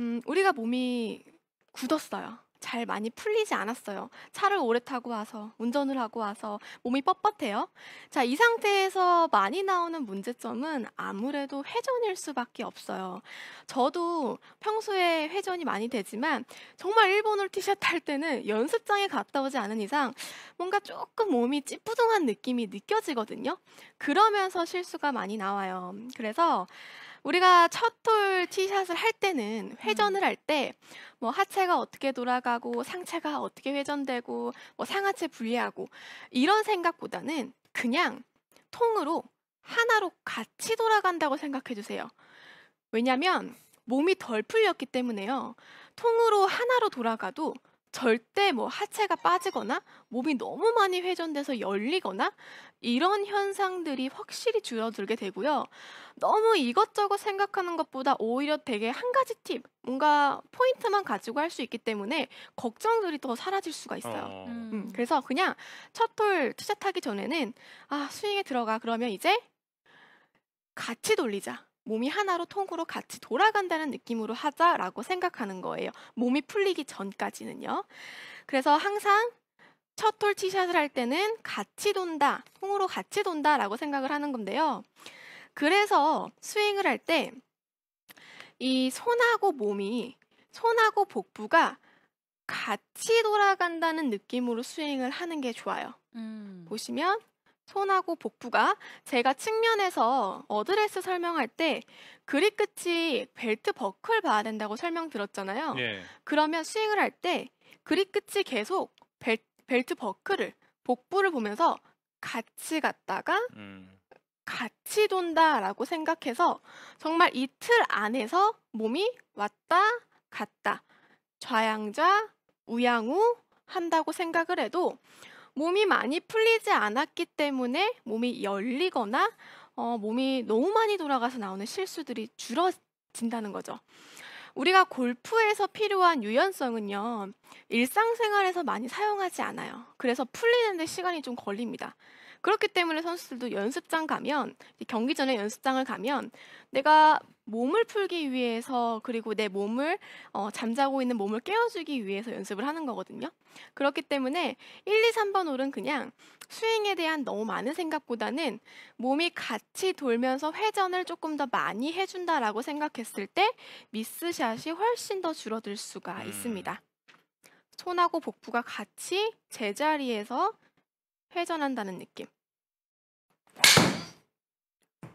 음, 우리가 몸이 굳었어요. 잘 많이 풀리지 않았어요. 차를 오래 타고 와서 운전을 하고 와서 몸이 뻣뻣해요. 자, 이 상태에서 많이 나오는 문제점은 아무래도 회전일 수밖에 없어요. 저도 평소에 회전이 많이 되지만 정말 일본을 티셔츠 할 때는 연습장에 갔다 오지 않은 이상 뭔가 조금 몸이 찌뿌둥한 느낌이 느껴지거든요. 그러면서 실수가 많이 나와요. 그래서 우리가 첫 톨 티샷을 할 때는 음. 회전을 할 때 뭐 하체가 어떻게 돌아가고 상체가 어떻게 회전되고 뭐 상하체 분리하고 이런 생각보다는 그냥 통으로 하나로 같이 돌아간다고 생각해 주세요. 왜냐면 몸이 덜 풀렸기 때문에요. 통으로 하나로 돌아가도 절대 뭐 하체가 빠지거나 몸이 너무 많이 회전돼서 열리거나 이런 현상들이 확실히 줄어들게 되고요. 너무 이것저것 생각하는 것보다 오히려 되게 한 가지 팁, 뭔가 포인트만 가지고 할 수 있기 때문에 걱정들이 더 사라질 수가 있어요. 어... 음, 음 그래서 그냥 첫돌 투샷하기 전에는 아, 스윙에 들어가. 그러면 이제 같이 돌리자. 몸이 하나로 통으로 같이 돌아간다는 느낌으로 하자라고 생각하는 거예요. 몸이 풀리기 전까지는요. 그래서 항상 첫톨 티샷을 할 때는 같이 돈다, 통으로 같이 돈다라고 생각을 하는 건데요. 그래서 스윙을 할 때 이 손하고 몸이, 손하고 복부가 같이 돌아간다는 느낌으로 스윙을 하는 게 좋아요. 음. 보시면 손하고 복부가 제가 측면에서 어드레스 설명할 때 그립 끝이 벨트 버클 봐야 된다고 설명드렸잖아요. 예. 그러면 스윙을 할 때 그립 끝이 계속 벨, 벨트 버클을 복부를 보면서 같이 갔다가 음. 같이 돈다라고 생각해서 정말 이 틀 안에서 몸이 왔다 갔다 좌양좌 우양우 한다고 생각을 해도 몸이 많이 풀리지 않았기 때문에 몸이 열리거나 어, 몸이 너무 많이 돌아가서 나오는 실수들이 줄어진다는 거죠. 우리가 골프에서 필요한 유연성은요, 일상생활에서 많이 사용하지 않아요. 그래서 풀리는데 시간이 좀 걸립니다. 그렇기 때문에 선수들도 연습장 가면, 경기 전에 연습장을 가면, 내가 몸을 풀기 위해서 그리고 내 몸을 어, 잠자고 있는 몸을 깨워주기 위해서 연습을 하는 거거든요. 그렇기 때문에 1, 2, 3번 홀은 그냥 스윙에 대한 너무 많은 생각보다는 몸이 같이 돌면서 회전을 조금 더 많이 해준다라고 생각했을 때 미스샷이 훨씬 더 줄어들 수가 음. 있습니다. 손하고 복부가 같이 제자리에서 회전한다는 느낌.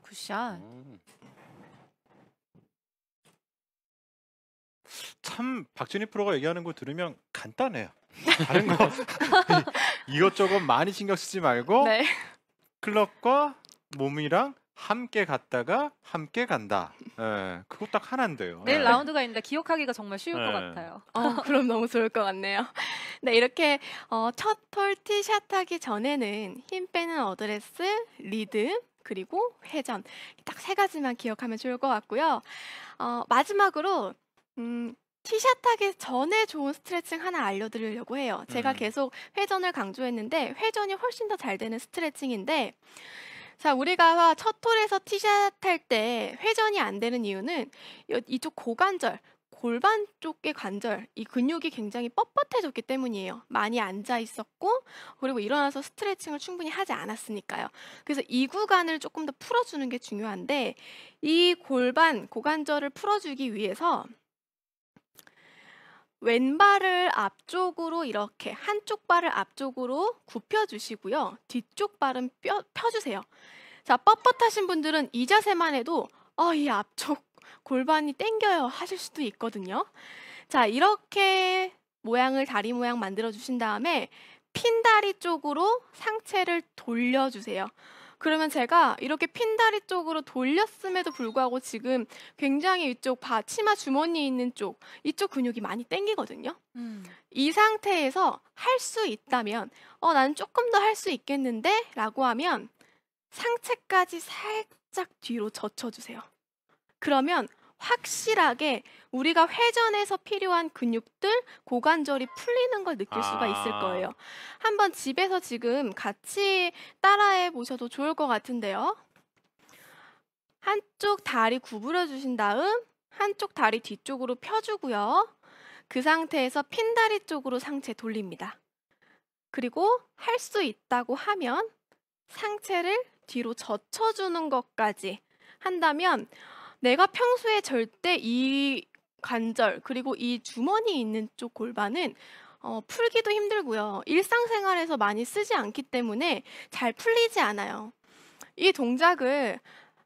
굿샷. 음. 참박준희 프로가 얘기하는 거 들으면 간단해요. 다른 거 이것저것 많이 신경 쓰지 말고 네. 클럽과 몸이랑 함께 갔다가 함께 간다. 예, 그거 딱 하나인데요. 내일 예. 라운드가 있는데 기억하기가 정말 쉬울 예. 것 같아요. 어, 그럼 너무 좋을 것 같네요. 네, 이렇게 어, 첫펄 티샷 하기 전에는 힘 빼는 어드레스, 리듬, 그리고 회전 딱 세 가지만 기억하면 좋을 것 같고요. 어, 마지막으로 음, 티샷 하기 전에 좋은 스트레칭 하나 알려드리려고 해요. 제가 음. 계속 회전을 강조했는데 회전이 훨씬 더 잘 되는 스트레칭인데 자, 우리가 첫 톨에서 티샷 할 때 회전이 안 되는 이유는 이쪽 고관절, 골반 쪽의 관절, 이 근육이 굉장히 뻣뻣해졌기 때문이에요. 많이 앉아 있었고, 그리고 일어나서 스트레칭을 충분히 하지 않았으니까요. 그래서 이 구간을 조금 더 풀어주는 게 중요한데, 이 골반, 고관절을 풀어주기 위해서 왼발을 앞쪽으로 이렇게 한쪽 발을 앞쪽으로 굽혀주시고요. 뒤쪽 발은 펴, 펴주세요. 자, 뻣뻣하신 분들은 이 자세만 해도 어, 이 앞쪽 골반이 땡겨요 하실 수도 있거든요. 자, 이렇게 모양을 다리 모양 만들어 주신 다음에 핀 다리 쪽으로 상체를 돌려주세요. 그러면 제가 이렇게 핀다리 쪽으로 돌렸음에도 불구하고 지금 굉장히 이쪽 바, 치마 주머니 에 있는 쪽, 이쪽 근육이 많이 땡기거든요. 음. 이 상태에서 할 수 있다면, 어, 나는 조금 더 할 수 있겠는데? 라고 하면 상체까지 살짝 뒤로 젖혀주세요. 그러면 확실하게 우리가 회전에서 필요한 근육들, 고관절이 풀리는 걸 느낄 수가 있을 아. 거예요. 한번 집에서 지금 같이 따라해 보셔도 좋을 것 같은데요. 한쪽 다리 구부려 주신 다음 한쪽 다리 뒤쪽으로 펴주고요. 그 상태에서 핀다리 쪽으로 상체 돌립니다. 그리고 할 수 있다고 하면 상체를 뒤로 젖혀주는 것까지 한다면 내가 평소에 절대 이 관절 그리고 이 주머니 있는 쪽 골반은 어, 풀기도 힘들고요. 일상생활에서 많이 쓰지 않기 때문에 잘 풀리지 않아요. 이 동작을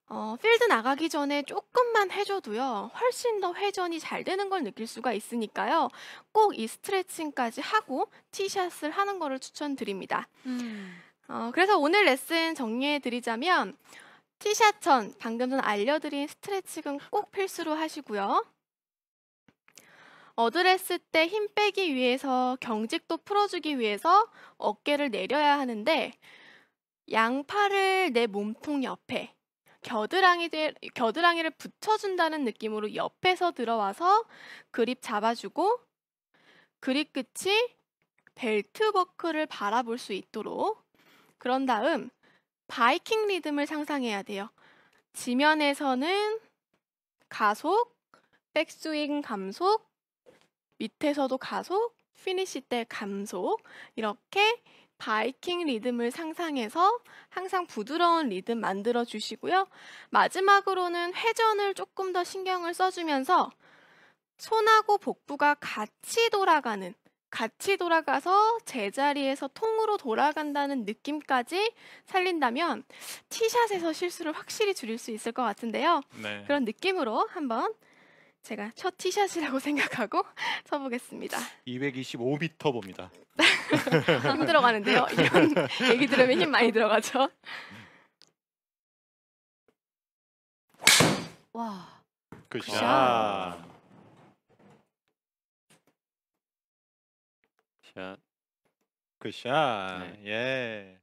어, 필드 나가기 전에 조금만 해줘도요, 훨씬 더 회전이 잘 되는 걸 느낄 수가 있으니까요, 꼭 이 스트레칭까지 하고 티샷을 하는 거를 추천드립니다. 음. 어, 그래서 오늘 레슨 정리해 드리자면, 티샷천 방금 전 알려드린 스트레칭은 꼭 필수로 하시고요. 어드레스 때 힘 빼기 위해서 경직도 풀어주기 위해서 어깨를 내려야 하는데 양팔을 내 몸통 옆에 겨드랑이를, 겨드랑이를 붙여준다는 느낌으로 옆에서 들어와서 그립 잡아주고 그립 끝이 벨트 버클을 바라볼 수 있도록 그런 다음 바이킹 리듬을 상상해야 돼요. 지면에서는 가속, 백스윙 감속, 밑에서도 가속, 피니시 때 감속 이렇게 바이킹 리듬을 상상해서 항상 부드러운 리듬 만들어 주시고요. 마지막으로는 회전을 조금 더 신경을 써주면서 손하고 복부가 같이 돌아가는 같이 돌아가서 제자리에서 통으로 돌아간다는 느낌까지 살린다면 티샷에서 실수를 확실히 줄일 수 있을 것 같은데요. 네. 그런 느낌으로 한번 제가 첫 티샷이라고 생각하고 쳐보겠습니다. 225m 봅니다. 힘 들어가는데요. 이런 얘기 들으면 힘 많이 들어가죠. 와. 굿샷. 굿샷. chat. yeah.